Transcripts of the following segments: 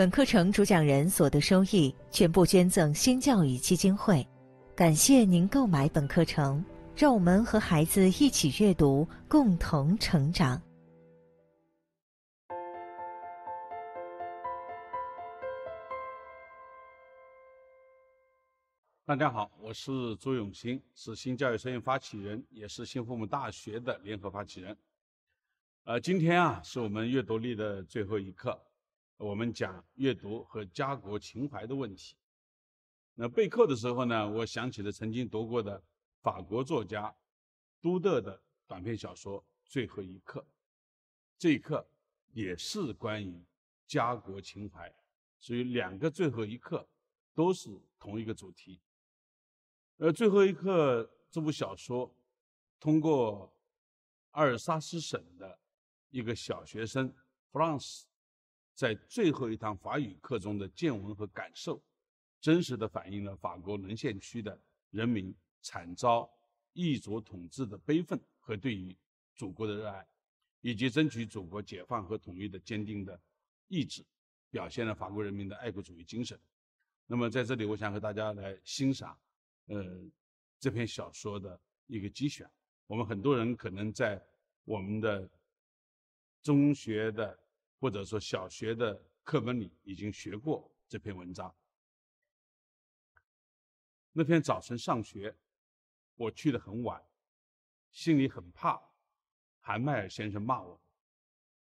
本课程主讲人所得收益全部捐赠新教育基金会，感谢您购买本课程，让我们和孩子一起阅读，共同成长。大家好，我是朱永新，是新教育事业发起人，也是新父母大学的联合发起人。呃，今天啊，是我们阅读力的最后一课。我们讲阅读和家国情怀的问题。那备课的时候呢，我想起了曾经读过的法国作家都德的短篇小说《最后一课》。这一课也是关于家国情怀，所以两个“最后一课”都是同一个主题。呃，《最后一课》这部小说通过阿尔萨斯省的一个小学生弗朗斯。在最后一堂法语课中的见闻和感受，真实的反映了法国沦陷区的人民惨遭异族统治的悲愤和对于祖国的热爱，以及争取祖国解放和统一的坚定的意志，表现了法国人民的爱国主义精神。那么，在这里，我想和大家来欣赏，呃，这篇小说的一个机选。我们很多人可能在我们的中学的。或者说，小学的课本里已经学过这篇文章。那篇早晨上学，我去的很晚，心里很怕韩麦尔先生骂我。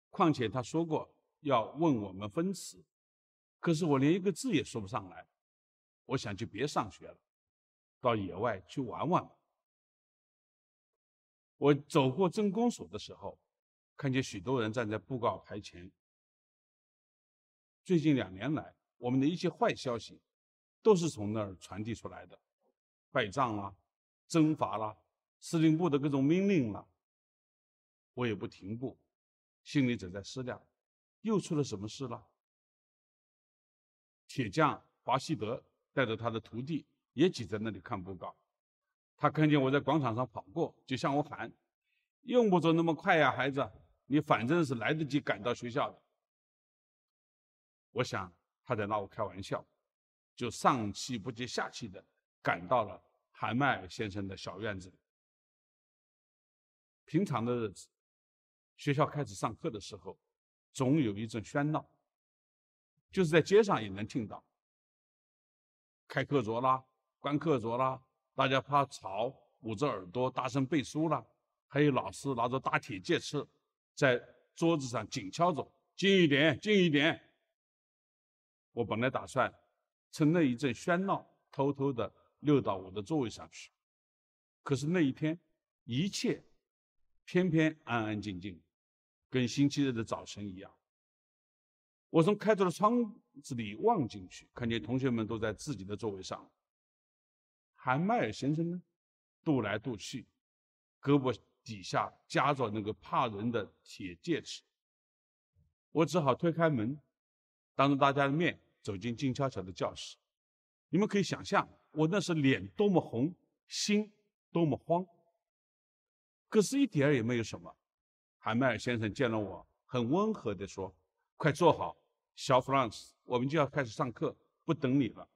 况且他说过要问我们分词，可是我连一个字也说不上来。我想就别上学了，到野外去玩玩吧。我走过政公所的时候，看见许多人站在布告牌前。最近两年来，我们的一些坏消息，都是从那儿传递出来的，败仗啦，征伐啦，司令部的各种命令啦，我也不停步，心里正在思量，又出了什么事了。铁匠华西德带着他的徒弟也挤在那里看布告，他看见我在广场上跑过，就向我喊：“用不着那么快呀，孩子，你反正是来得及赶到学校的。”我想他在拿我开玩笑，就上气不接下气的赶到了韩麦尔先生的小院子里。平常的日子，学校开始上课的时候，总有一阵喧闹，就是在街上也能听到。开课桌啦，关课桌啦，大家怕吵，捂着耳朵大声背书啦，还有老师拿着大铁戒尺在桌子上紧敲着：“近一点，近一点。”我本来打算趁那一阵喧闹，偷偷的溜到我的座位上去。可是那一天，一切偏偏安安静静，跟星期日的早晨一样。我从开着的窗子里望进去，看见同学们都在自己的座位上。韩麦尔先生呢，踱来踱去，胳膊底下夹着那个怕人的铁戒尺。我只好推开门，当着大家的面。走进静悄悄的教室，你们可以想象，我那时脸多么红，心多么慌。可是一点儿也没有什么。海麦尔先生见了我，很温和地说：“快坐好，小弗朗斯，我们就要开始上课，不等你了。”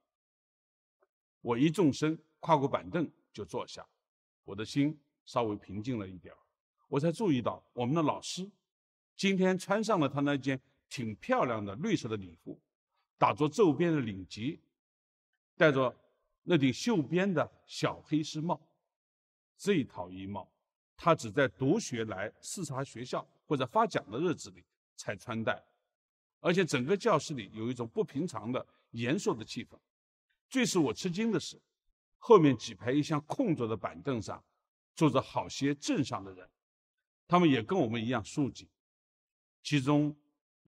我一纵身，跨过板凳就坐下，我的心稍微平静了一点儿。我才注意到，我们的老师今天穿上了他那件挺漂亮的绿色的礼服。打着皱边的领结，戴着那顶绣边的小黑丝帽，这套衣帽，他只在读学来视察学校或者发奖的日子里才穿戴。而且整个教室里有一种不平常的严肃的气氛。最使我吃惊的是，后面几排一向空着的板凳上，坐着好些镇上的人，他们也跟我们一样肃静，其中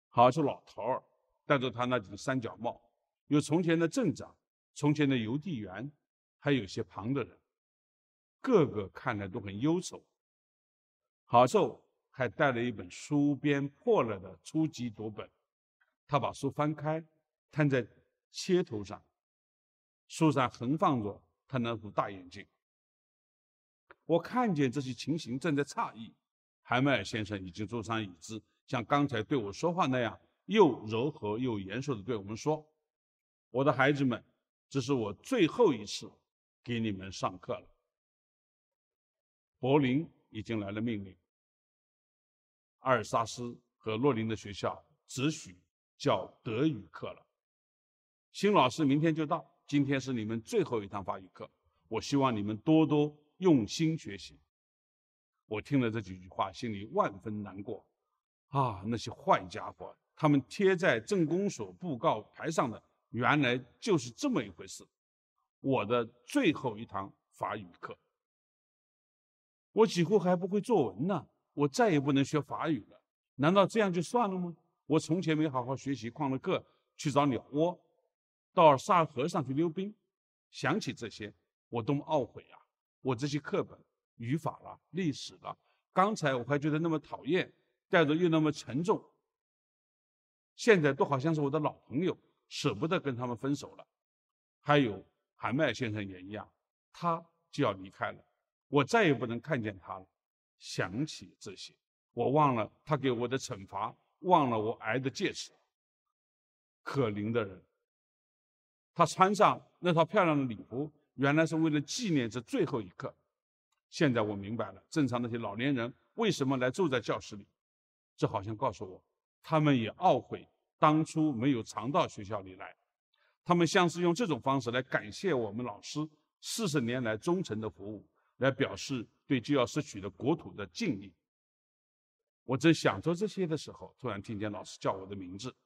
好像是老头儿。戴着他那顶三角帽，有从前的镇长、从前的邮递员，还有些旁的人，个个看来都很忧愁。好受还带了一本书边破了的初级读本，他把书翻开，摊在切头上，书上横放着他那副大眼镜。我看见这些情形，正在诧异，海梅尔先生已经坐上椅子，像刚才对我说话那样。又柔和又严肃地对我们说：“我的孩子们，这是我最后一次给你们上课了。柏林已经来了命令，阿尔萨斯和洛林的学校只许教德语课了。新老师明天就到，今天是你们最后一堂法语课。我希望你们多多用心学习。”我听了这几句话，心里万分难过。啊，那些坏家伙！他们贴在政公所布告牌上的，原来就是这么一回事。我的最后一堂法语课，我几乎还不会作文呢。我再也不能学法语了。难道这样就算了吗？我从前没好好学习，旷了课去找鸟窝，到沙河上去溜冰。想起这些，我多么懊悔啊！我这些课本，语法了，历史了，刚才我还觉得那么讨厌，带着又那么沉重。现在都好像是我的老朋友，舍不得跟他们分手了。还有韩麦先生也一样，他就要离开了，我再也不能看见他了。想起这些，我忘了他给我的惩罚，忘了我挨的戒尺。可怜的人，他穿上那套漂亮的礼服，原来是为了纪念这最后一刻。现在我明白了，正常那些老年人为什么来住在教室里，这好像告诉我。他们也懊悔当初没有常到学校里来，他们像是用这种方式来感谢我们老师四十年来忠诚的服务，来表示对就要失去的国土的敬意。我正想着这些的时候，突然听见老师叫我的名字，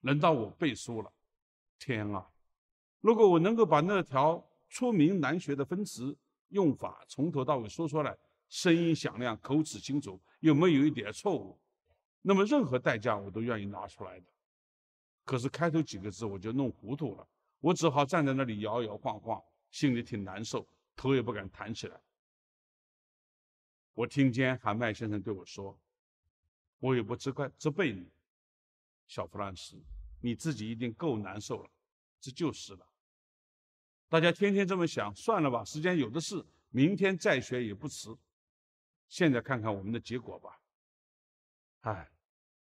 轮到我背书了。天啊！如果我能够把那条出名难学的分词用法从头到尾说出来，声音响亮，口齿清楚，又没有一点错误。那么任何代价我都愿意拿出来的，可是开头几个字我就弄糊涂了，我只好站在那里摇摇晃晃，心里挺难受，头也不敢抬起来。我听见喊麦先生对我说：“我也不责怪责备你，小弗兰斯，你自己一定够难受了，这就是了。大家天天这么想，算了吧，时间有的是，明天再学也不迟。现在看看我们的结果吧。”哎，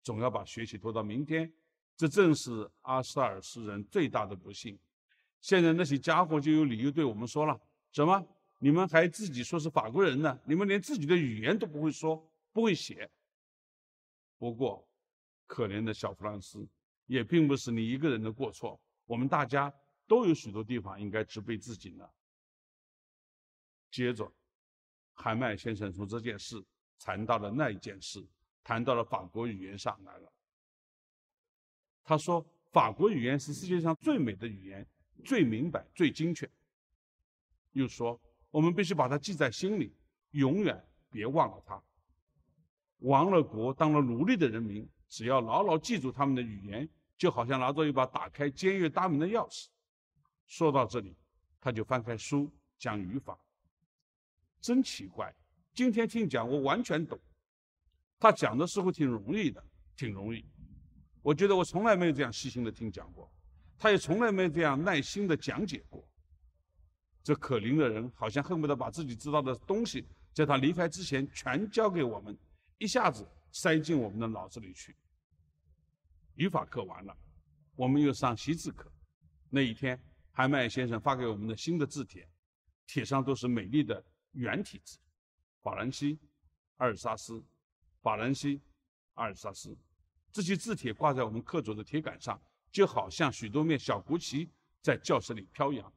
总要把学习拖到明天，这正是阿斯尔斯人最大的不幸。现在那些家伙就有理由对我们说了：“什么，你们还自己说是法国人呢？你们连自己的语言都不会说，不会写。”不过，可怜的小弗朗斯，也并不是你一个人的过错，我们大家都有许多地方应该责备自己呢。接着，韩麦先生从这件事谈到了那一件事。谈到了法国语言上来了，他说法国语言是世界上最美的语言，最明白、最精确。又说我们必须把它记在心里，永远别忘了它。亡了国当了奴隶的人民，只要牢牢记住他们的语言，就好像拿着一把打开监狱大门的钥匙。说到这里，他就翻开书讲语法。真奇怪，今天听讲我完全懂。他讲的似乎挺容易的，挺容易。我觉得我从来没有这样细心的听讲过，他也从来没有这样耐心的讲解过。这可怜的人好像恨不得把自己知道的东西，在他离开之前全交给我们，一下子塞进我们的脑子里去。语法课完了，我们又上习字课。那一天，韩麦先生发给我们的新的字帖，帖上都是美丽的圆体字，法兰西，阿尔萨斯。法兰西，阿尔萨斯，这些字帖挂在我们课桌的铁杆上，就好像许多面小国旗在教室里飘扬。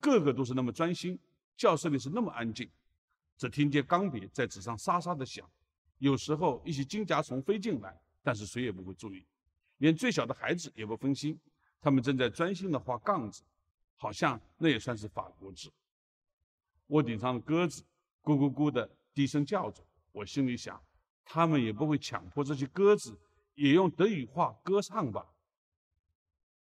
个个都是那么专心，教室里是那么安静，只听见钢笔在纸上沙沙地响。有时候一些金甲虫飞进来，但是谁也不会注意，连最小的孩子也不分心，他们正在专心地画杠子，好像那也算是法国字。屋顶上的鸽子咕咕咕地低声叫着，我心里想。他们也不会强迫这些鸽子也用德语话歌唱吧？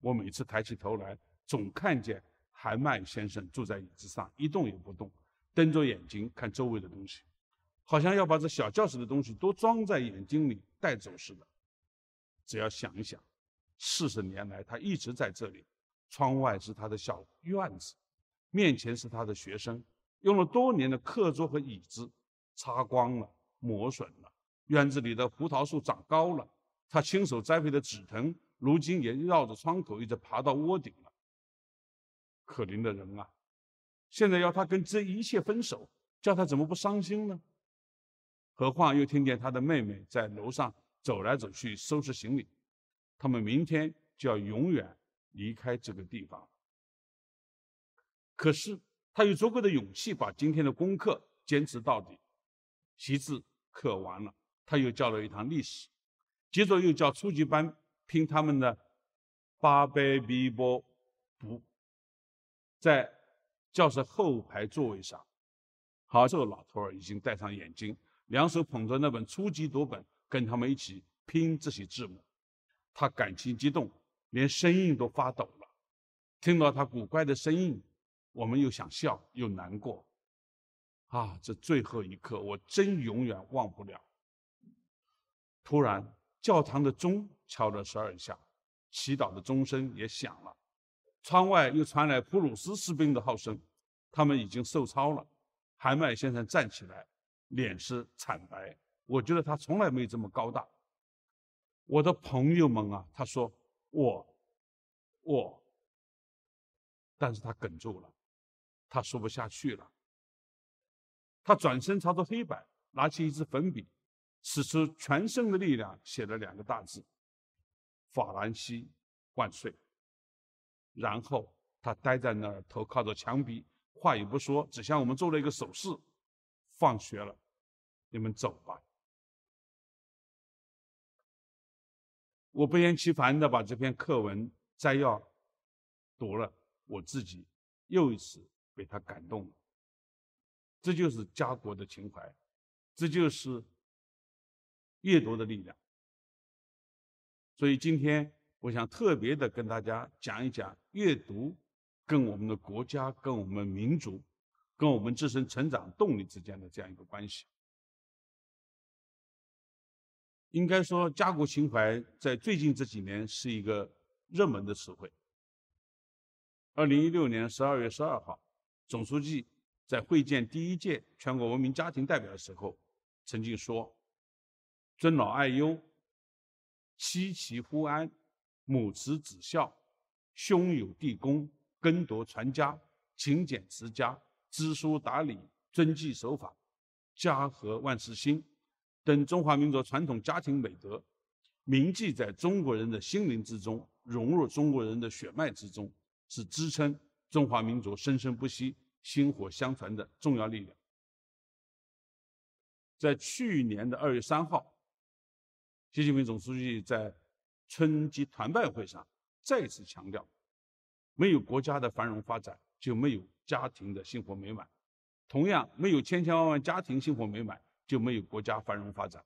我每次抬起头来，总看见海曼先生坐在椅子上一动也不动，瞪着眼睛看周围的东西，好像要把这小教室的东西都装在眼睛里带走似的。只要想一想，四十年来他一直在这里，窗外是他的小院子，面前是他的学生，用了多年的课桌和椅子，擦光了，磨损了。院子里的胡桃树长高了，他亲手栽培的紫藤如今也绕着窗口一直爬到窝顶了。可怜的人啊，现在要他跟这一切分手，叫他怎么不伤心呢？何况又听见他的妹妹在楼上走来走去收拾行李，他们明天就要永远离开这个地方。可是他有足够的勇气把今天的功课坚持到底，习字刻完了。他又教了一堂历史，接着又教初级班拼他们的八百比波不，在教室后排座位上，好这个老头儿已经戴上眼镜，两手捧着那本初级读本，跟他们一起拼这些字母。他感情激动，连声音都发抖了。听到他古怪的声音，我们又想笑又难过。啊，这最后一刻，我真永远忘不了。突然，教堂的钟敲了十二下，祈祷的钟声也响了。窗外又传来普鲁斯士兵的号声，他们已经受操了。韩麦先生站起来，脸色惨白。我觉得他从来没有这么高大。我的朋友们啊，他说：“我，我。”但是他哽住了，他说不下去了。他转身朝着黑板，拿起一支粉笔。使出全身的力量写了两个大字：“法兰西万岁。”然后他呆在那儿，头靠着墙壁，话也不说，只向我们做了一个手势：“放学了，你们走吧。”我不厌其烦地把这篇课文摘要读了，我自己又一次被他感动。了。这就是家国的情怀，这就是。阅读的力量。所以今天，我想特别的跟大家讲一讲阅读跟我们的国家、跟我们民族、跟我们自身成长动力之间的这样一个关系。应该说，家国情怀在最近这几年是一个热门的词汇。二零一六年十二月十二号，总书记在会见第一届全国文明家庭代表的时候，曾经说。尊老爱幼、妻齐夫安、母慈子孝、兄友弟恭、耕读传家、勤俭持家、知书达理、遵纪守法、家和万事兴等中华民族传统家庭美德，铭记在中国人的心灵之中，融入中国人的血脉之中，是支撑中华民族生生不息、薪火相传的重要力量。在去年的二月三号。习近平总书记在春季团拜会上再次强调：“没有国家的繁荣发展，就没有家庭的幸福美满；同样，没有千千万万家庭幸福美满，就没有国家繁荣发展。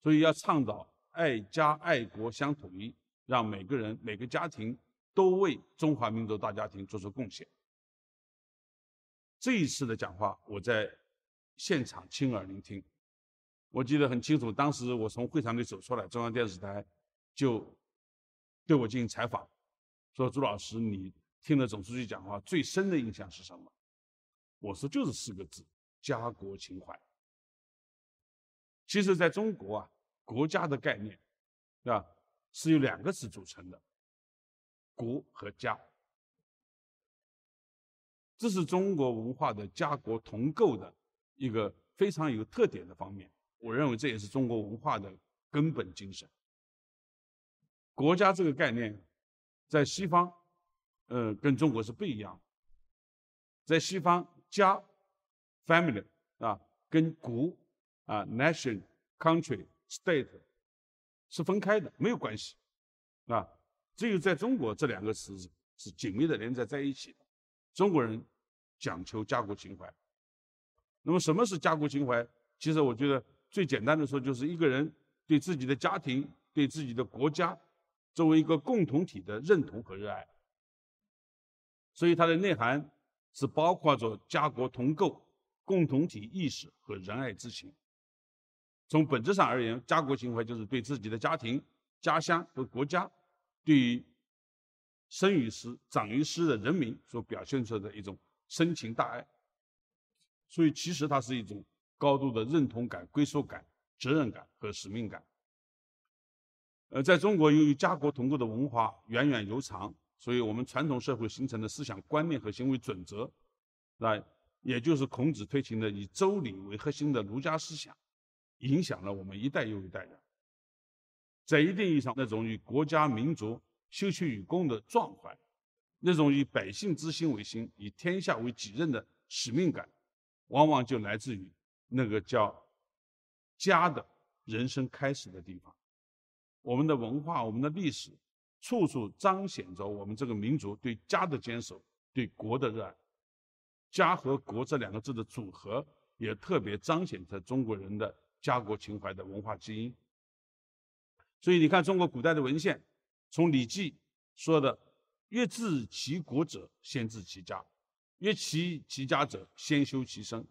所以，要倡导爱家爱国相统一，让每个人、每个家庭都为中华民族大家庭做出贡献。”这一次的讲话，我在现场亲耳聆听。我记得很清楚，当时我从会场里走出来，中央电视台就对我进行采访，说：“朱老师，你听了总书记讲话，最深的印象是什么？”我说：“就是四个字，家国情怀。”其实，在中国啊，国家的概念啊，是由两个字组成的，“国”和“家”，这是中国文化的家国同构的一个非常有特点的方面。我认为这也是中国文化的根本精神。国家这个概念，在西方，呃，跟中国是不一样。在西方，家 （family） 啊，跟国啊 （nation, country, state） 是分开的，没有关系，啊，只有在中国，这两个词是紧密的连在在一起的。中国人讲求家国情怀。那么，什么是家国情怀？其实，我觉得。最简单的说，就是一个人对自己的家庭、对自己的国家，作为一个共同体的认同和热爱。所以它的内涵是包括着家国同构、共同体意识和仁爱之情。从本质上而言，家国情怀就是对自己的家庭、家乡和国家，对于生于斯、长于斯的人民所表现出的一种深情大爱。所以，其实它是一种。高度的认同感、归属感、责任感和使命感。呃，在中国，由于家国同构的文化源远流长，所以我们传统社会形成的思想观念和行为准则，那也就是孔子推行的以周礼为核心的儒家思想，影响了我们一代又一代人。在一定意义上，那种与国家民族休戚与共的壮怀，那种以百姓之心为心、以天下为己任的使命感，往往就来自于。那个叫“家”的人生开始的地方，我们的文化、我们的历史，处处彰显着我们这个民族对家的坚守、对国的热爱。家和国这两个字的组合，也特别彰显着中国人的家国情怀的文化基因。所以你看，中国古代的文献，从《礼记》说的“欲治其国者，先治其家；欲齐其家者，先修其身。”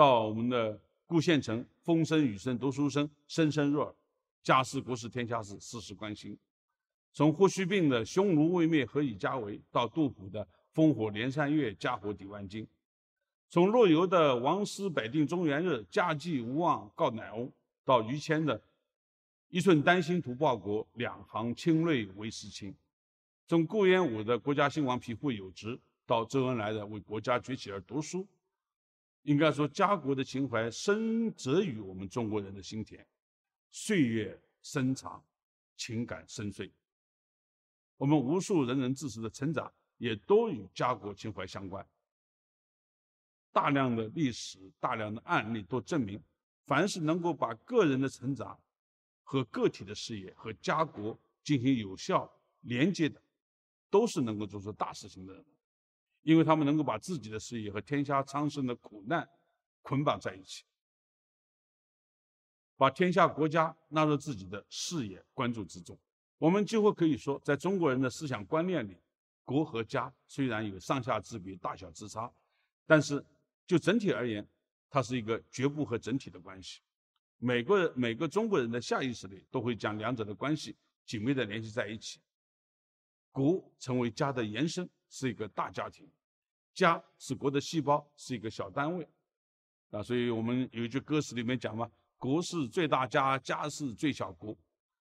到我们的顾县城，风声雨声读书声，声声入耳；家事国事天下事，事事关心。从霍去病的“匈奴未灭，何以家为”到杜甫的“烽火连三月，家国抵万金”；从陆游的“王师百定中原日，家祭无忘告乃翁”到于谦的“一寸丹心图报国，两行清泪为师亲”；从顾炎武的“国家兴亡，匹夫有责”到周恩来的“为国家崛起而读书”。应该说，家国的情怀深植于我们中国人的心田，岁月深长，情感深邃。我们无数仁人志士的成长，也都与家国情怀相关。大量的历史、大量的案例都证明，凡是能够把个人的成长和个体的事业和家国进行有效连接的，都是能够做出大事情的人。因为他们能够把自己的事业和天下苍生的苦难捆绑在一起，把天下国家纳入自己的视野关注之中。我们几乎可以说，在中国人的思想观念里，国和家虽然有上下之别、大小之差，但是就整体而言，它是一个局部和整体的关系。每个人、每个中国人的下意识里都会将两者的关系紧密的联系在一起，国成为家的延伸。是一个大家庭，家是国的细胞，是一个小单位，啊，所以我们有一句歌词里面讲嘛，国是最大家，家是最小国，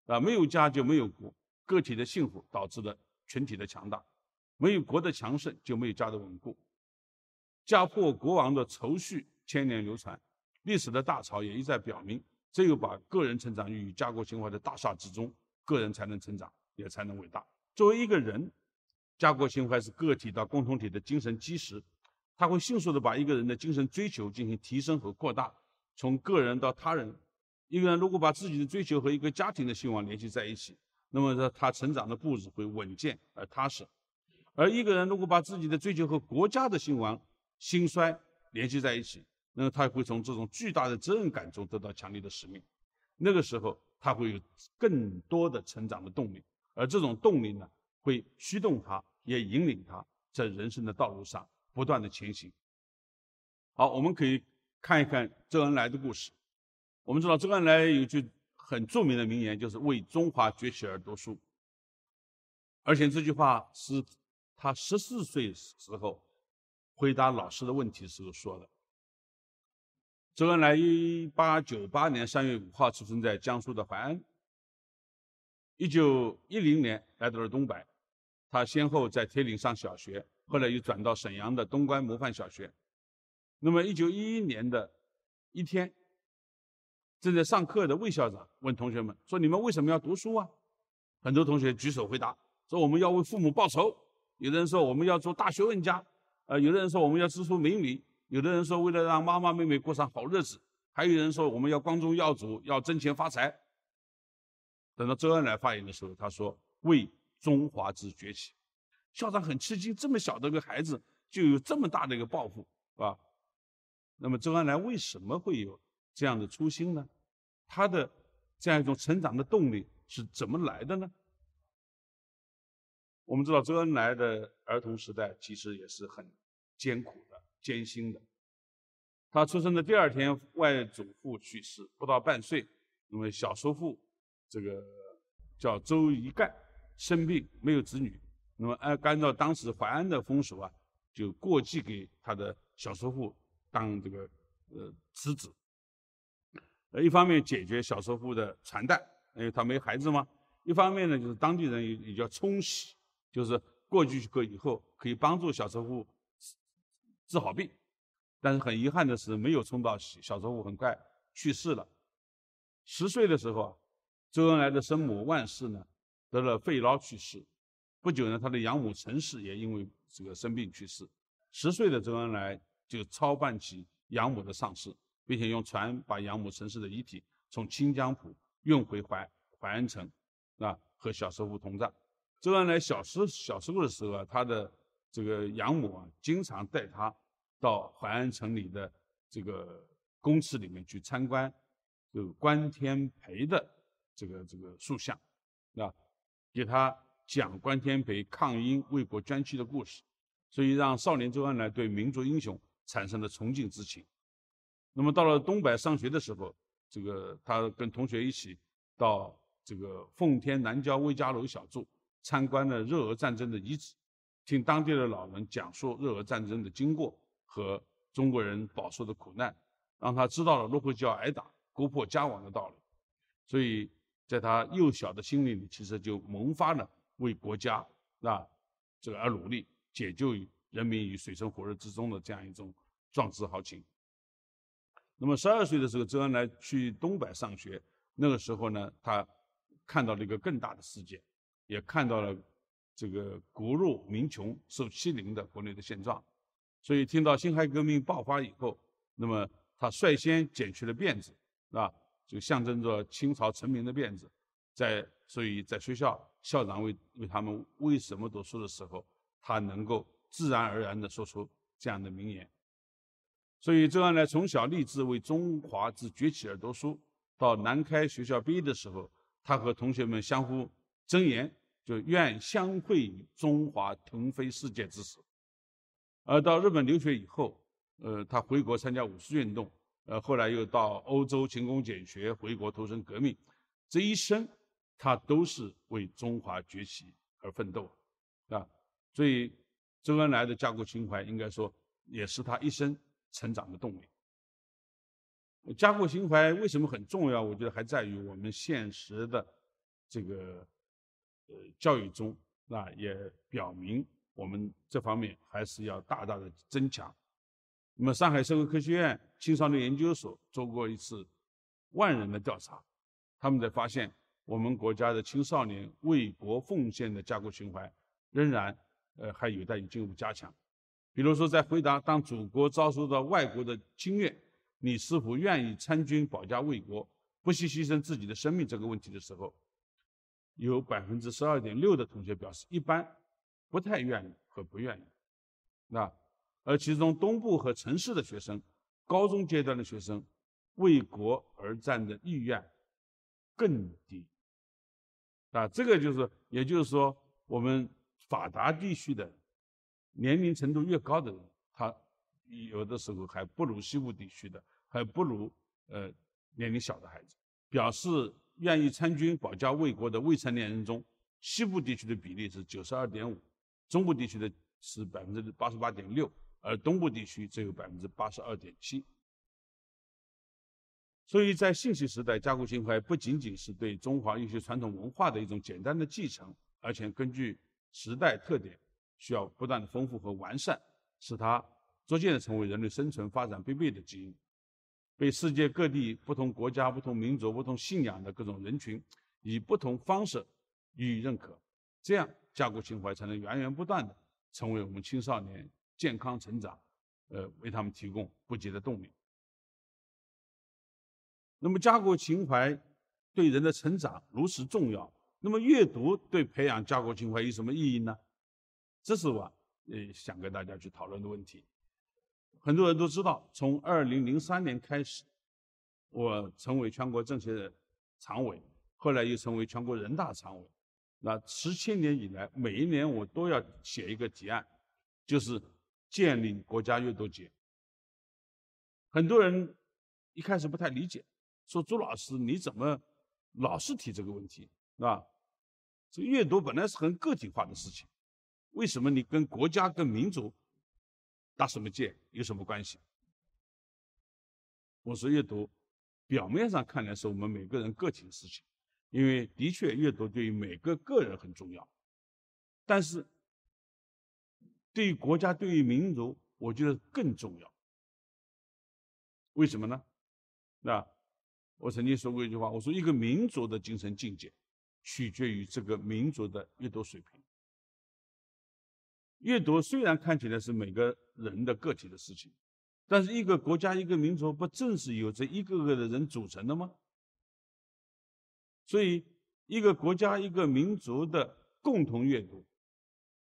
啊，没有家就没有国，个体的幸福导致了群体的强大，没有国的强盛就没有家的稳固，家破国亡的愁绪千年流传，历史的大潮也一再表明，只有把个人成长与于家国情怀的大厦之中，个人才能成长，也才能伟大。作为一个人。家国情怀是个体到共同体的精神基石，他会迅速地把一个人的精神追求进行提升和扩大，从个人到他人。一个人如果把自己的追求和一个家庭的兴旺联系在一起，那么他他成长的步子会稳健而踏实。而一个人如果把自己的追求和国家的兴亡兴衰联系在一起，那么他会从这种巨大的责任感中得到强烈的使命。那个时候，他会有更多的成长的动力，而这种动力呢，会驱动他。也引领他在人生的道路上不断的前行。好，我们可以看一看周恩来的故事。我们知道周恩来有句很著名的名言，就是“为中华崛起而读书”，而且这句话是他十四岁时候回答老师的问题时候说的。周恩来一八九八年三月五号出生在江苏的淮安，一九一零年来到了东北。他先后在铁岭上小学，后来又转到沈阳的东关模范小学。那么，一九一一年的一天，正在上课的魏校长问同学们说：“你们为什么要读书啊？”很多同学举手回答：“说我们要为父母报仇。”有的人说：“我们要做大学问家。”呃，有的人说：“我们要知书明理。”有的人说：“为了让妈妈妹妹过上好日子。”还有人说：“我们要光宗耀祖，要挣钱发财。”等到周恩来发言的时候，他说：“为。”中华之崛起，校长很吃惊，这么小的个孩子就有这么大的一个抱负，啊。那么周恩来为什么会有这样的初心呢？他的这样一种成长的动力是怎么来的呢？我们知道，周恩来的儿童时代其实也是很艰苦的、艰辛的。他出生的第二天，外祖父去世，不到半岁，那么小叔父这个叫周贻干生病没有子女，那么按按照当时淮安的风俗啊，就过继给他的小叔父当这个呃侄子。呃，一方面解决小叔父的传代，因为他没孩子嘛；一方面呢，就是当地人也也叫冲喜，就是过去过以后可以帮助小叔父治好病。但是很遗憾的是，没有冲到喜，小叔父很快去世了。十岁的时候啊，周恩来的生母万氏呢。得了肺痨去世，不久呢，他的养母陈氏也因为这个生病去世。十岁的周恩来就操办起养母的丧事，并且用船把养母陈氏的遗体从清江浦运回淮淮安城，啊，和小时候同葬。周恩来小时小时候的时候啊，他的这个养母啊，经常带他到淮安城里的这个公祠里面去参观，就关天培的这个这个塑像，啊。给他讲关天培抗英为国捐躯的故事，所以让少年周恩来对民族英雄产生了崇敬之情。那么到了东北上学的时候，这个他跟同学一起到这个奉天南郊魏家楼小住，参观了日俄战争的遗址，听当地的老人讲述日俄战争的经过和中国人饱受的苦难，让他知道了落后就要挨打、国破家亡的道理。所以。在他幼小的心灵里，其实就萌发了为国家啊这个而努力，解救于人民于水深火热之中的这样一种壮志豪情。那么十二岁的时候，周恩来去东北上学，那个时候呢，他看到了一个更大的世界，也看到了这个国弱民穷、受欺凌的国内的现状。所以，听到辛亥革命爆发以后，那么他率先剪去了辫子，是吧？就象征着清朝臣民的辫子，在所以在学校校长为为他们为什么读书的时候，他能够自然而然的说出这样的名言。所以周恩来从小立志为中华之崛起而读书，到南开学校毕业的时候，他和同学们相互争言，就愿相会于中华腾飞世界之时。而到日本留学以后，呃，他回国参加五四运动。呃，后来又到欧洲勤工俭学，回国投身革命，这一生他都是为中华崛起而奋斗，啊，所以周恩来的家国情怀应该说也是他一生成长的动力。家国情怀为什么很重要？我觉得还在于我们现实的这个呃教育中，那也表明我们这方面还是要大大的增强。那么，上海社会科学院青少年研究所做过一次万人的调查，他们在发现我们国家的青少年为国奉献的家国情怀仍然呃还有待于进一步加强。比如说，在回答“当祖国遭受到外国的侵略，你是否愿意参军保家卫国，不惜牺牲自己的生命”这个问题的时候，有百分之十二点六的同学表示一般，不太愿意和不愿意。那。而其中东部和城市的学生，高中阶段的学生，为国而战的意愿更低。啊，这个就是，也就是说，我们发达地区的年龄程度越高的人，他有的时候还不如西部地区的，还不如呃年龄小的孩子。表示愿意参军保家卫国的未成年人中，西部地区的比例是九十二点五，中部地区的是百分之八十八点六。而东部地区只有百分之八十二点七，所以，在信息时代，家国情怀不仅仅是对中华优秀传统文化的一种简单的继承，而且根据时代特点，需要不断的丰富和完善，使它逐渐的成为人类生存发展必备的基因，被世界各地不同国家、不同民族、不同信仰的各种人群，以不同方式予以认可，这样家国情怀才能源源不断的成为我们青少年。健康成长，呃，为他们提供不竭的动力。那么，家国情怀对人的成长如此重要，那么阅读对培养家国情怀有什么意义呢？这是我呃想跟大家去讨论的问题。很多人都知道，从二零零三年开始，我成为全国政协的常委，后来又成为全国人大常委。那十七年以来，每一年我都要写一个提案，就是。建立国家阅读节，很多人一开始不太理解，说朱老师你怎么老是提这个问题，是吧？这阅读本来是很个体化的事情，为什么你跟国家跟民族搭什么界有什么关系？我说阅读表面上看来是我们每个人个体的事情，因为的确阅读对于每个个人很重要，但是。对于国家，对于民族，我觉得更重要。为什么呢？那我曾经说过一句话，我说一个民族的精神境界，取决于这个民族的阅读水平。阅读虽然看起来是每个人的个体的事情，但是一个国家、一个民族不正是由这一个个的人组成的吗？所以，一个国家、一个民族的共同阅读，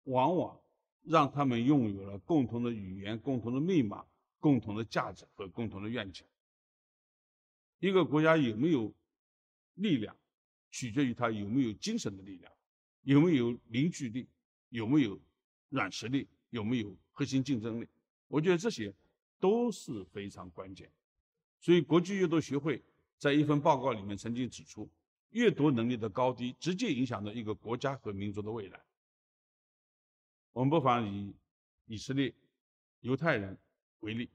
往往。让他们拥有了共同的语言、共同的密码、共同的价值和共同的愿景。一个国家有没有力量，取决于他有没有精神的力量，有没有凝聚力，有没有软实力，有没有核心竞争力。我觉得这些都是非常关键。所以，国际阅读学会在一份报告里面曾经指出，阅读能力的高低直接影响着一个国家和民族的未来。我们不妨以以色列犹太人为例，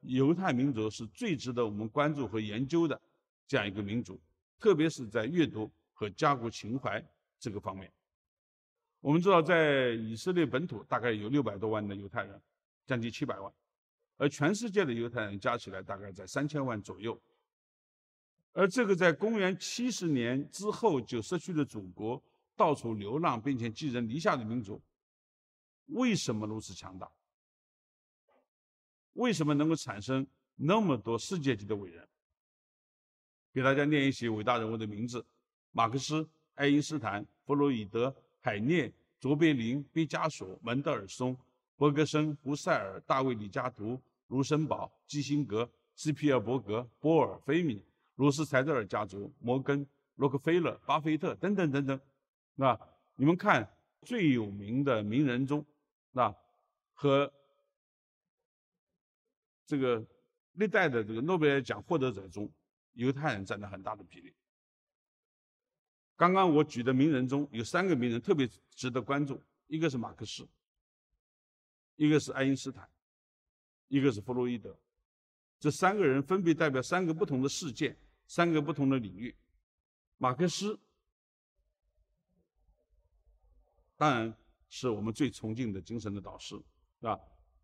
犹太民族是最值得我们关注和研究的这样一个民族，特别是在阅读和家国情怀这个方面。我们知道，在以色列本土大概有六百多万的犹太人，将近七百万，而全世界的犹太人加起来大概在三千万左右。而这个在公元七十年之后就失去了祖国，到处流浪并且寄人篱下的民族。为什么如此强大？为什么能够产生那么多世界级的伟人？给大家念一些伟大人物的名字：马克思、爱因斯坦、弗洛伊德、海涅、卓别林、毕加索、门德尔松、伯格森、胡塞尔、大卫·李嘉图、卢森堡、基辛格、斯皮尔伯格、波尔菲米、罗斯柴尔家族、摩根、洛克菲勒、巴菲特等等等等。那你们看，最有名的名人中。那和这个历代的这个诺贝尔奖获得者中，犹太人占了很大的比例。刚刚我举的名人中有三个名人特别值得关注，一个是马克思，一个是爱因斯坦，一个是弗洛伊德。这三个人分别代表三个不同的事件，三个不同的领域。马克思，当然。是我们最崇敬的精神的导师，是吧？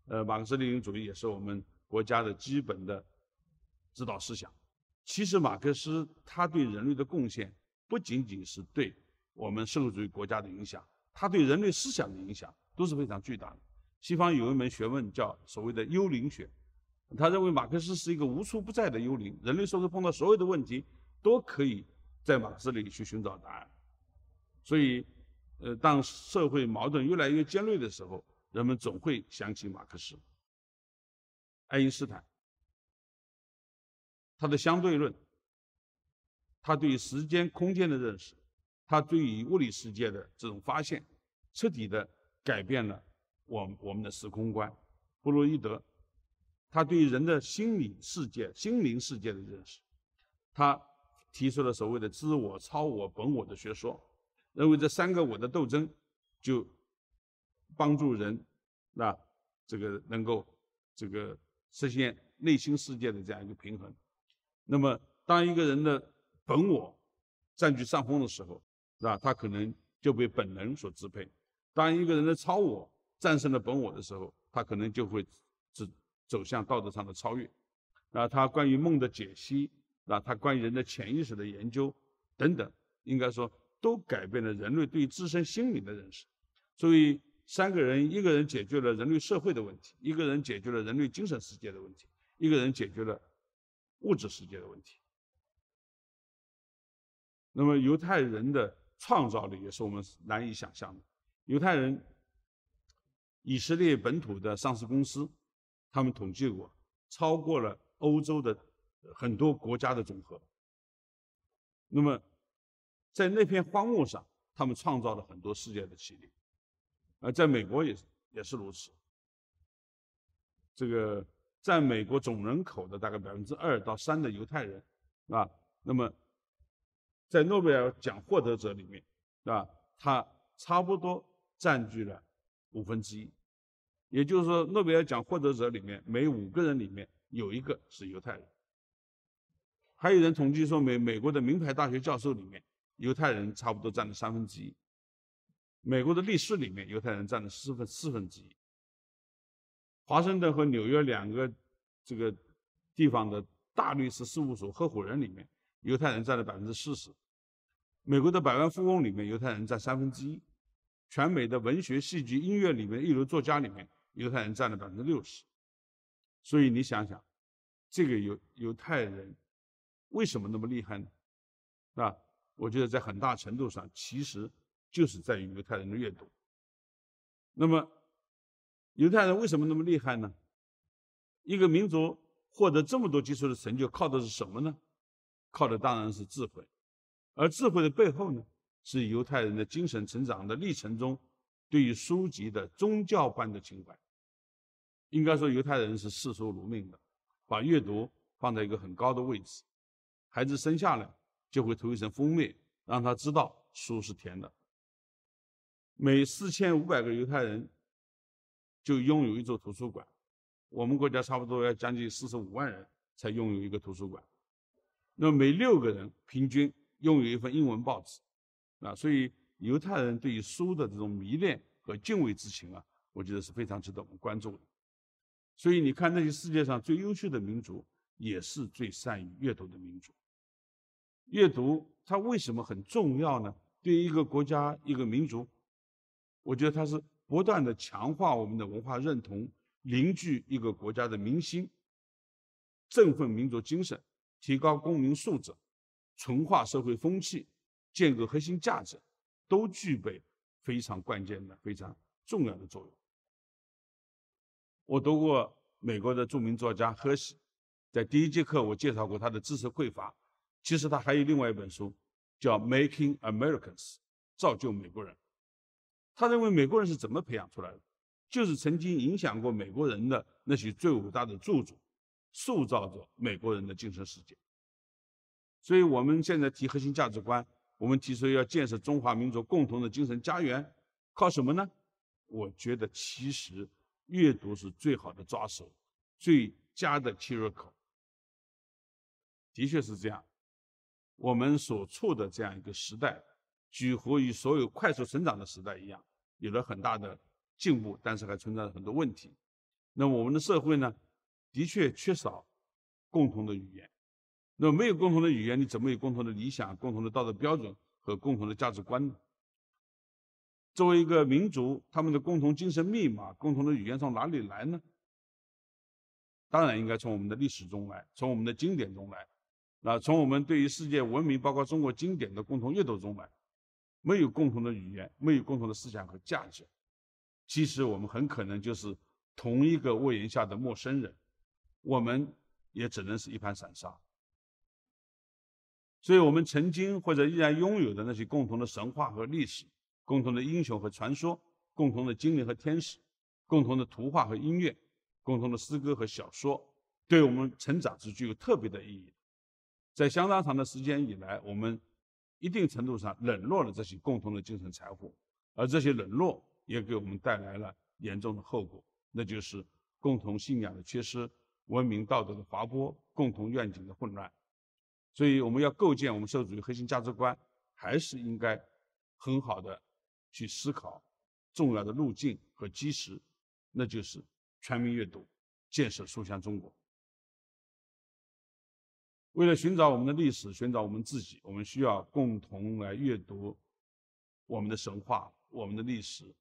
呃，马克思列宁主义也是我们国家的基本的指导思想。其实，马克思他对人类的贡献不仅仅是对我们社会主义国家的影响，他对人类思想的影响都是非常巨大的。西方有一门学问叫所谓的“幽灵学”，他认为马克思是一个无处不在的幽灵，人类社会碰到所有的问题都可以在马克思里去寻找答案。所以，呃，当社会矛盾越来越尖锐的时候，人们总会想起马克思、爱因斯坦，他的相对论，他对时间、空间的认识，他对于物理世界的这种发现，彻底的改变了我我们的时空观。弗洛伊德，他对人的心理世界、心灵世界的认识，他提出了所谓的自我、超我、本我的学说。认为这三个我的斗争，就帮助人，那这个能够这个实现内心世界的这样一个平衡。那么，当一个人的本我占据上风的时候，那他可能就被本能所支配。当一个人的超我战胜了本我的时候，他可能就会是走向道德上的超越。那他关于梦的解析，那他关于人的潜意识的研究等等，应该说。都改变了人类对自身心灵的认识，所以三个人，一个人解决了人类社会的问题，一个人解决了人类精神世界的问题，一个人解决了物质世界的问题。那么犹太人的创造力也是我们难以想象的。犹太人以色列本土的上市公司，他们统计过，超过了欧洲的很多国家的总和。那么。在那片荒漠上，他们创造了很多世界的奇迹，而在美国也是也是如此。这个占美国总人口的大概百分之二到三的犹太人，啊，那么在诺贝尔奖获得者里面，啊，他差不多占据了五分之一，也就是说，诺贝尔奖获得者里面每五个人里面有一个是犹太人。还有人统计说，美美国的名牌大学教授里面。犹太人差不多占了三分之一。美国的历史里面，犹太人占了四分四分之一。华盛顿和纽约两个这个地方的大律师事务所合伙人里面，犹太人占了百分之四十。美国的百万富翁里面，犹太人占三分之一。全美的文学、戏剧、音乐里面，一流作家里面，犹太人占了百分之六十。所以你想想，这个犹犹太人为什么那么厉害呢？啊？我觉得在很大程度上，其实就是在于犹太人的阅读。那么，犹太人为什么那么厉害呢？一个民族获得这么多杰出的成就，靠的是什么呢？靠的当然是智慧。而智慧的背后呢，是犹太人的精神成长的历程中，对于书籍的宗教般的情怀。应该说，犹太人是视书如命的，把阅读放在一个很高的位置。孩子生下来。就会涂一层蜂蜜，让他知道书是甜的。每四千五百个犹太人就拥有一座图书馆，我们国家差不多要将近四十五万人才拥有一个图书馆。那每六个人平均拥有一份英文报纸，啊，所以犹太人对于书的这种迷恋和敬畏之情啊，我觉得是非常值得我们关注的。所以你看，那些世界上最优秀的民族，也是最善于阅读的民族。阅读它为什么很重要呢？对于一个国家、一个民族，我觉得它是不断的强化我们的文化认同，凝聚一个国家的民心，振奋民族精神，提高公民素质，淳化社会风气，建构核心价值，都具备非常关键的、非常重要的作用。我读过美国的著名作家赫西，在第一节课我介绍过他的知识匮乏。其实他还有另外一本书，叫《Making Americans》，造就美国人。他认为美国人是怎么培养出来的？就是曾经影响过美国人的那些最伟大的著作，塑造着美国人的精神世界。所以，我们现在提核心价值观，我们提出要建设中华民族共同的精神家园，靠什么呢？我觉得，其实阅读是最好的抓手，最佳的切入口。的确是这样。我们所处的这样一个时代，几乎与所有快速成长的时代一样，有了很大的进步，但是还存在很多问题。那我们的社会呢？的确缺少共同的语言。那没有共同的语言，你怎么有共同的理想、共同的道德标准和共同的价值观呢？作为一个民族，他们的共同精神密码、共同的语言从哪里来呢？当然，应该从我们的历史中来，从我们的经典中来。那从我们对于世界文明，包括中国经典的共同阅读中来，没有共同的语言，没有共同的思想和价值，其实我们很可能就是同一个屋檐下的陌生人，我们也只能是一盘散沙。所以，我们曾经或者依然拥有的那些共同的神话和历史，共同的英雄和传说，共同的精灵和天使，共同的图画和音乐，共同的诗歌和小说，对我们成长是具有特别的意义。在相当长的时间以来，我们一定程度上冷落了这些共同的精神财富，而这些冷落也给我们带来了严重的后果，那就是共同信仰的缺失、文明道德的滑坡、共同愿景的混乱。所以，我们要构建我们社会主义核心价值观，还是应该很好的去思考重要的路径和基石，那就是全民阅读，建设书香中国。为了寻找我们的历史，寻找我们自己，我们需要共同来阅读我们的神话、我们的历史。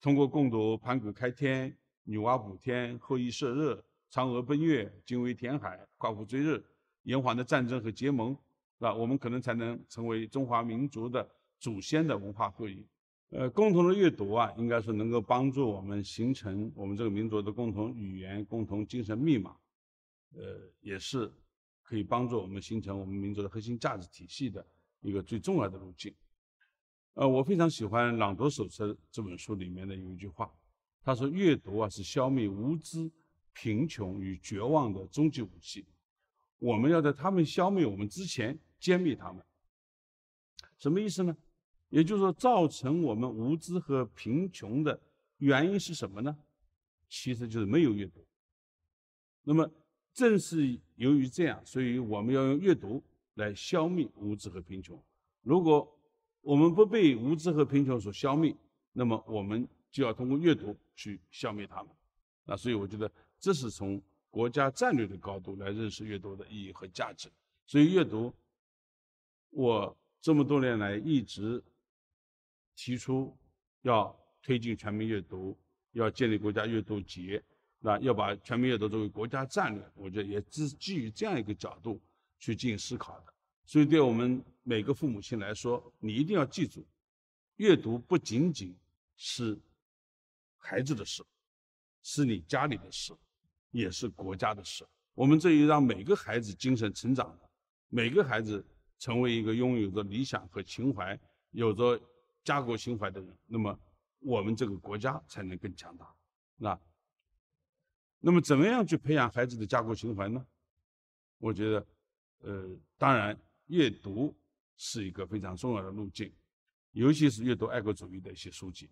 通过共读盘古开天、女娲补天、后羿射日、嫦娥奔月、精卫填海、夸父追日、炎黄的战争和结盟，是吧？我们可能才能成为中华民族的祖先的文化后裔。呃，共同的阅读啊，应该是能够帮助我们形成我们这个民族的共同语言、共同精神密码。呃，也是。可以帮助我们形成我们民族的核心价值体系的一个最重要的路径。呃，我非常喜欢《朗读手册》这本书里面的有一句话，他说：“阅读啊，是消灭无知、贫穷与绝望的终极武器。”我们要在他们消灭我们之前歼灭他们。什么意思呢？也就是说，造成我们无知和贫穷的原因是什么呢？其实就是没有阅读。那么，正是由于这样，所以我们要用阅读来消灭无知和贫穷。如果我们不被无知和贫穷所消灭，那么我们就要通过阅读去消灭它们。那所以我觉得，这是从国家战略的高度来认识阅读的意义和价值。所以阅读，我这么多年来一直提出要推进全民阅读，要建立国家阅读节。那要把全民阅读作为国家战略，我觉得也是基于这样一个角度去进行思考的。所以，对我们每个父母亲来说，你一定要记住，阅读不仅仅是孩子的事，是你家里的事，也是国家的事。我们这一让每个孩子精神成长，每个孩子成为一个拥有着理想和情怀、有着家国情怀的人，那么我们这个国家才能更强大。那。那么，怎么样去培养孩子的家国情怀呢？我觉得，呃，当然，阅读是一个非常重要的路径，尤其是阅读爱国主义的一些书籍。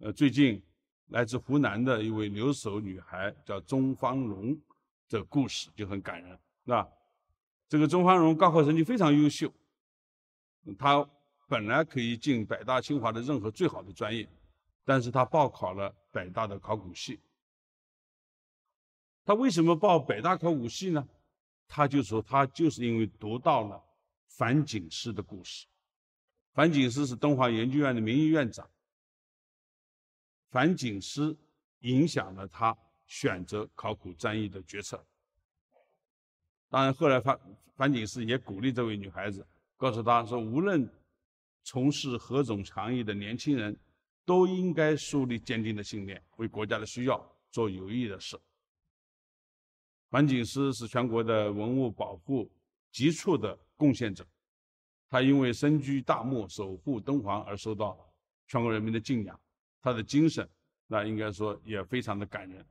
呃，最近来自湖南的一位留守女孩叫钟芳荣的故事就很感人，是吧？这个钟芳荣高考成绩非常优秀，她本来可以进北大、清华的任何最好的专业，但是她报考了北大的考古系。他为什么报北大考古系呢？他就说他就是因为读到了樊锦诗的故事。樊锦诗是敦煌研究院的名誉院长。樊锦诗影响了他选择考古战役的决策。当然，后来樊樊锦诗也鼓励这位女孩子，告诉她说，无论从事何种行业的年轻人，都应该树立坚定的信念，为国家的需要做有益的事。樊锦诗是全国的文物保护急促的贡献者，他因为身居大漠守护敦煌而受到全国人民的敬仰，他的精神那应该说也非常的感人。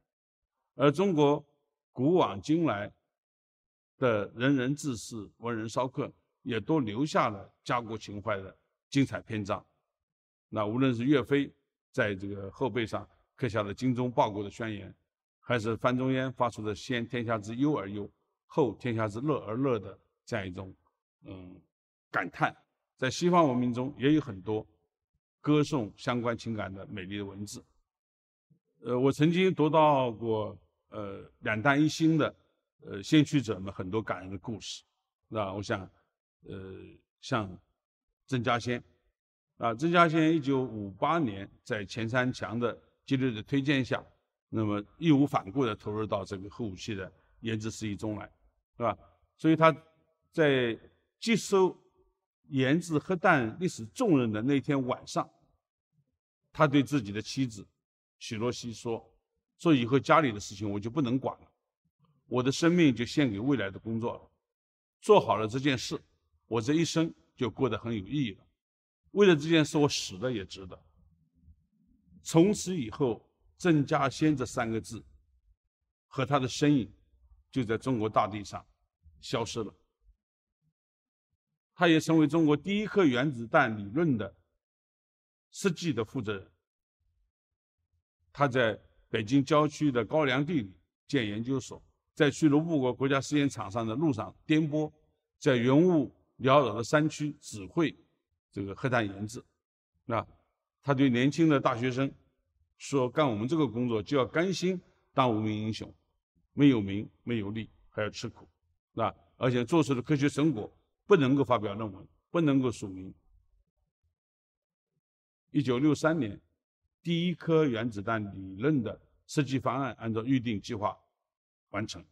而中国古往今来的仁人志士、文人骚客，也都留下了家国情怀的精彩篇章。那无论是岳飞在这个后背上刻下了精忠报国的宣言。还是范仲淹发出的“先天下之忧而忧，后天下之乐而乐”的这样一种嗯感叹，在西方文明中也有很多歌颂相关情感的美丽的文字。呃，我曾经读到过呃两弹一星的呃先驱者们很多感人的故事，那我想呃像曾稼先啊，曾稼先一九五八年在钱三强的激烈的推荐下。那么义无反顾地投入到这个核武器的研制事业中来，是吧？所以他在接收研制核弹历史重任的那天晚上，他对自己的妻子许若西说：“说以后家里的事情我就不能管了，我的生命就献给未来的工作了。做好了这件事，我这一生就过得很有意义了。为了这件事，我死了也值得。从此以后。”邓稼先这三个字和他的身影，就在中国大地上消失了。他也成为中国第一颗原子弹理论的设计的负责人。他在北京郊区的高粱地里建研究所，在去卢布国国家试验场上的路上颠簸，在云雾缭绕的山区指挥这个核弹研制。那他对年轻的大学生。说干我们这个工作就要甘心当无名英雄，没有名没有利还要吃苦，那而且做出的科学成果不能够发表论文，不能够署名。一九六三年，第一颗原子弹理论的设计方案按照预定计划完成。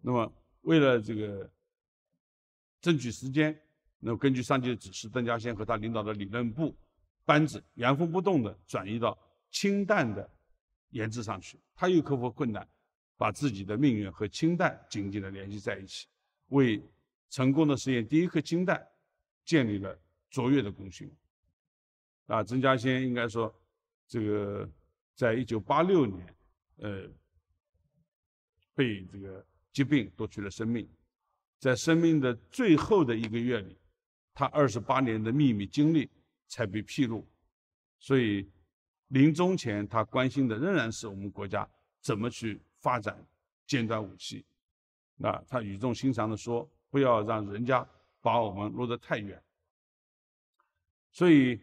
那么为了这个争取时间，那么根据上级的指示，邓稼先和他领导的理论部班子原封不动的转移到。氢弹的研制上去，他又克服困难，把自己的命运和氢弹紧紧的联系在一起，为成功的实验第一颗氢弹，建立了卓越的功勋。啊，曾家先应该说，这个在一九八六年，呃，被这个疾病夺去了生命，在生命的最后的一个月里，他二十八年的秘密经历才被披露，所以。临终前，他关心的仍然是我们国家怎么去发展尖端武器。那他语重心长地说：“不要让人家把我们落得太远。”所以，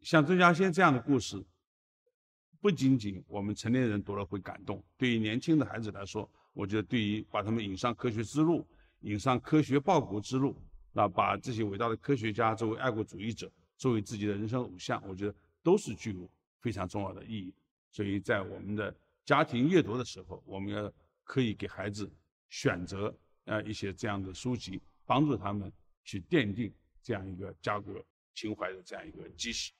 像郑家先这样的故事，不仅仅我们成年人读了会感动，对于年轻的孩子来说，我觉得对于把他们引上科学之路、引上科学报国之路，那把这些伟大的科学家作为爱国主义者、作为自己的人生偶像，我觉得都是巨物。非常重要的意义，所以在我们的家庭阅读的时候，我们要可以给孩子选择啊一些这样的书籍，帮助他们去奠定这样一个家国情怀的这样一个基石。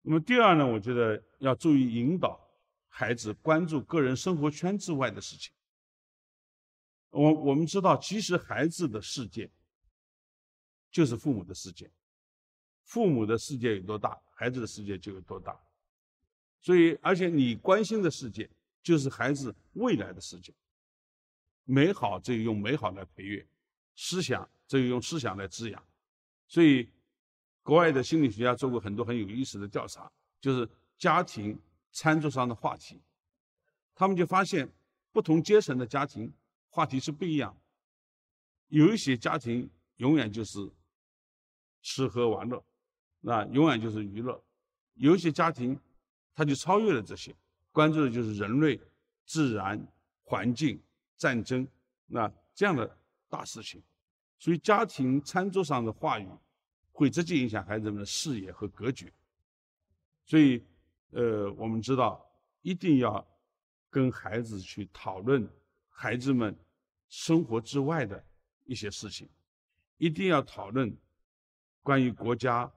那么第二呢，我觉得要注意引导孩子关注个人生活圈之外的事情。我我们知道，其实孩子的世界就是父母的世界，父母的世界有多大？孩子的世界就有多大，所以，而且你关心的世界就是孩子未来的世界。美好，这有用美好来培育；思想，这有用思想来滋养。所以，国外的心理学家做过很多很有意思的调查，就是家庭餐桌上的话题，他们就发现不同阶层的家庭话题是不一样。有一些家庭永远就是吃喝玩乐。那永远就是娱乐，有一些家庭，他就超越了这些，关注的就是人类、自然、环境、战争，那这样的大事情。所以家庭餐桌上的话语，会直接影响孩子们的视野和格局。所以，呃，我们知道一定要跟孩子去讨论孩子们生活之外的一些事情，一定要讨论关于国家。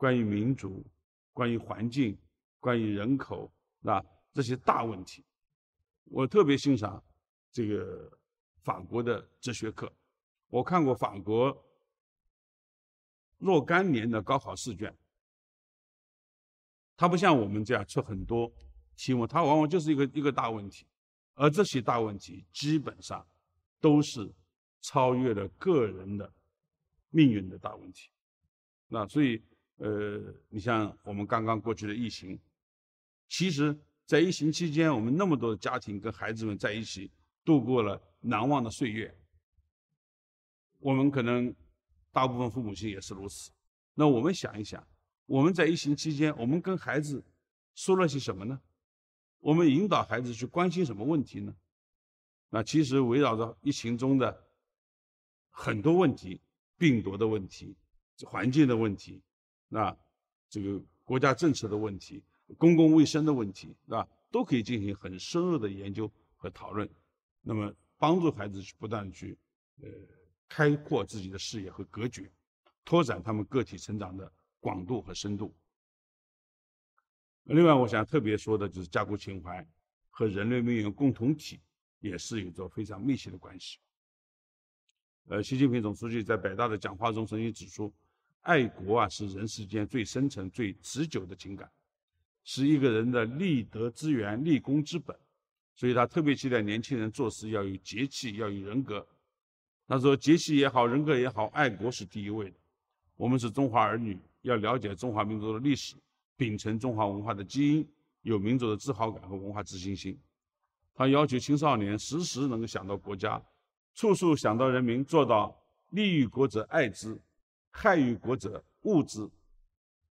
关于民族、关于环境、关于人口，那这些大问题，我特别欣赏这个法国的哲学课。我看过法国若干年的高考试卷，它不像我们这样出很多题目，它往往就是一个一个大问题，而这些大问题基本上都是超越了个人的命运的大问题，那所以。呃，你像我们刚刚过去的疫情，其实，在疫情期间，我们那么多的家庭跟孩子们在一起度过了难忘的岁月。我们可能大部分父母亲也是如此。那我们想一想，我们在疫情期间，我们跟孩子说了些什么呢？我们引导孩子去关心什么问题呢？那其实围绕着疫情中的很多问题，病毒的问题，环境的问题。那这个国家政策的问题、公共卫生的问题，是吧？都可以进行很深入的研究和讨论。那么，帮助孩子去不断的去，呃，开阔自己的视野和格局，拓展他们个体成长的广度和深度。另外，我想特别说的就是家国情怀和人类命运共同体也是有着非常密切的关系。呃，习近平总书记在北大的讲话中曾经指出。爱国啊，是人世间最深沉、最持久的情感，是一个人的立德之源、立功之本。所以他特别期待年轻人做事要有节气，要有人格。他说，节气也好，人格也好，爱国是第一位的。我们是中华儿女，要了解中华民族的历史，秉承中华文化的基因，有民族的自豪感和文化自信心。他要求青少年时时能够想到国家，处处想到人民，做到利于国者爱之。害于国者，物之。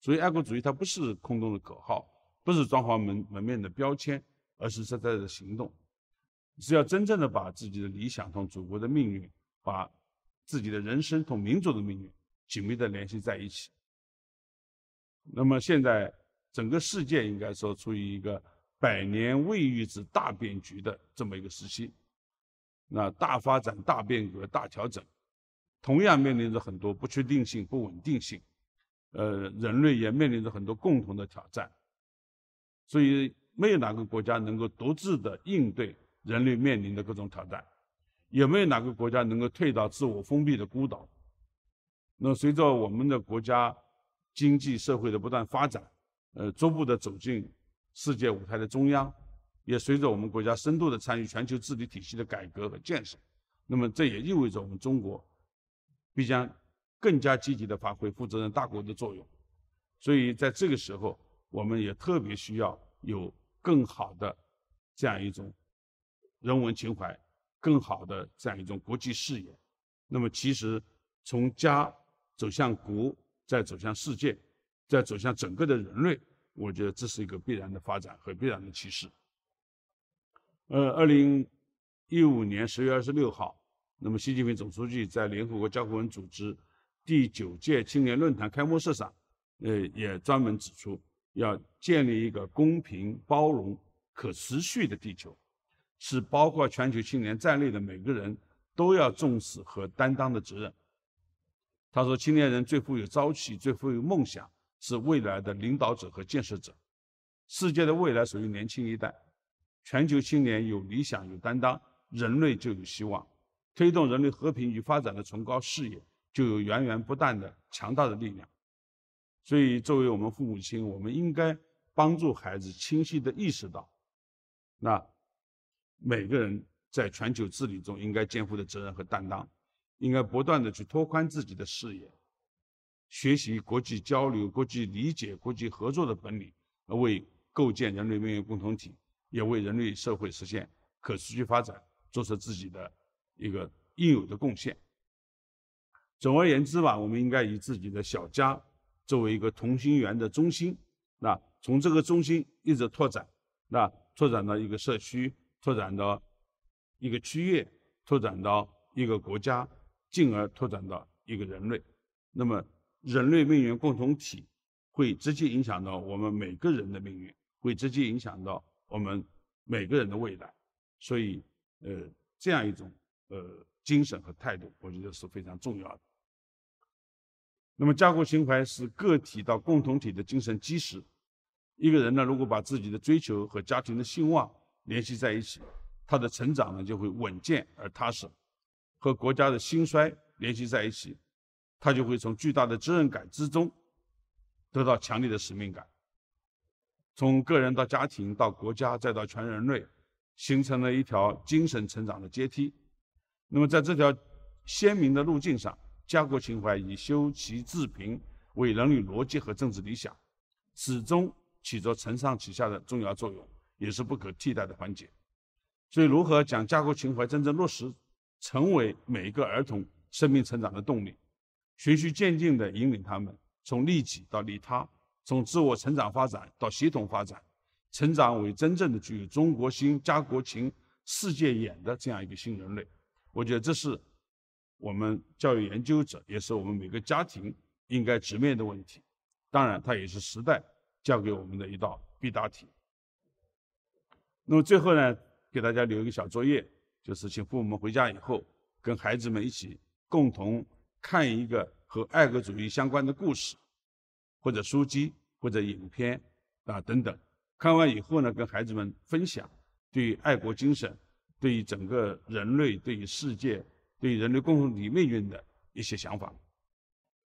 所以，爱国主义它不是空洞的口号，不是装潢门门面的标签，而是实在的行动。是要真正的把自己的理想同祖国的命运，把自己的人生同民族的命运紧密地联系在一起。那么，现在整个世界应该说处于一个百年未遇之大变局的这么一个时期，那大发展、大变革、大调整。同样面临着很多不确定性、不稳定性，呃，人类也面临着很多共同的挑战，所以没有哪个国家能够独自的应对人类面临的各种挑战，也没有哪个国家能够退到自我封闭的孤岛。那随着我们的国家经济社会的不断发展，呃，逐步的走进世界舞台的中央，也随着我们国家深度的参与全球治理体系的改革和建设，那么这也意味着我们中国。必将更加积极地发挥负责任大国的作用，所以在这个时候，我们也特别需要有更好的这样一种人文情怀，更好的这样一种国际视野。那么，其实从家走向国，再走向世界，再走向整个的人类，我觉得这是一个必然的发展和必然的趋势。呃，二零一五年十月二十六号。那么，习近平总书记在联合国教科文组织第九届青年论坛开幕式上，呃，也专门指出，要建立一个公平、包容、可持续的地球，是包括全球青年在内的每个人都要重视和担当的责任。他说：“青年人最富有朝气，最富有梦想，是未来的领导者和建设者。世界的未来属于年轻一代，全球青年有理想、有担当，人类就有希望。”推动人类和平与发展的崇高事业，就有源源不断的强大的力量。所以，作为我们父母亲，我们应该帮助孩子清晰地意识到，那每个人在全球治理中应该肩负的责任和担当，应该不断地去拓宽自己的视野，学习国际交流、国际理解、国际合作的本领，而为构建人类命运共同体，也为人类社会实现可持续发展，做出自己的。一个应有的贡献。总而言之吧，我们应该以自己的小家作为一个同心圆的中心，那从这个中心一直拓展，那拓展到一个社区，拓展到一个区域，拓展到一个国家，进而拓展到一个人类。那么人类命运共同体会直接影响到我们每个人的命运，会直接影响到我们每个人的未来。所以，呃，这样一种。呃，精神和态度，我觉得是非常重要的。那么，家国情怀是个体到共同体的精神基石。一个人呢，如果把自己的追求和家庭的兴旺联系在一起，他的成长呢就会稳健而踏实；和国家的兴衰联系在一起，他就会从巨大的责任感之中得到强烈的使命感。从个人到家庭，到国家，再到全人类，形成了一条精神成长的阶梯。那么，在这条鲜明的路径上，家国情怀以修齐治平为伦理逻辑和政治理想，始终起着承上启下的重要作用，也是不可替代的环节。所以，如何将家国情怀真正落实，成为每一个儿童生命成长的动力，循序渐进地引领他们从利己到利他，从自我成长发展到协同发展，成长为真正的具有中国心、家国情、世界眼的这样一个新人类。我觉得这是我们教育研究者，也是我们每个家庭应该直面的问题。当然，它也是时代教给我们的一道必答题。那么最后呢，给大家留一个小作业，就是请父母们回家以后，跟孩子们一起共同看一个和爱国主义相关的故事、或者书籍、或者影片啊等等。看完以后呢，跟孩子们分享对于爱国精神。对于整个人类，对于世界，对于人类共同体命运的一些想法。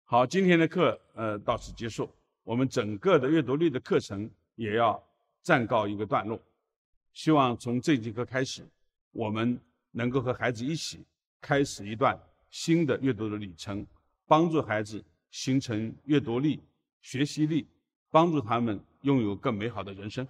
好，今天的课，呃，到此结束。我们整个的阅读力的课程也要暂告一个段落。希望从这节课开始，我们能够和孩子一起开始一段新的阅读的旅程，帮助孩子形成阅读力、学习力，帮助他们拥有更美好的人生。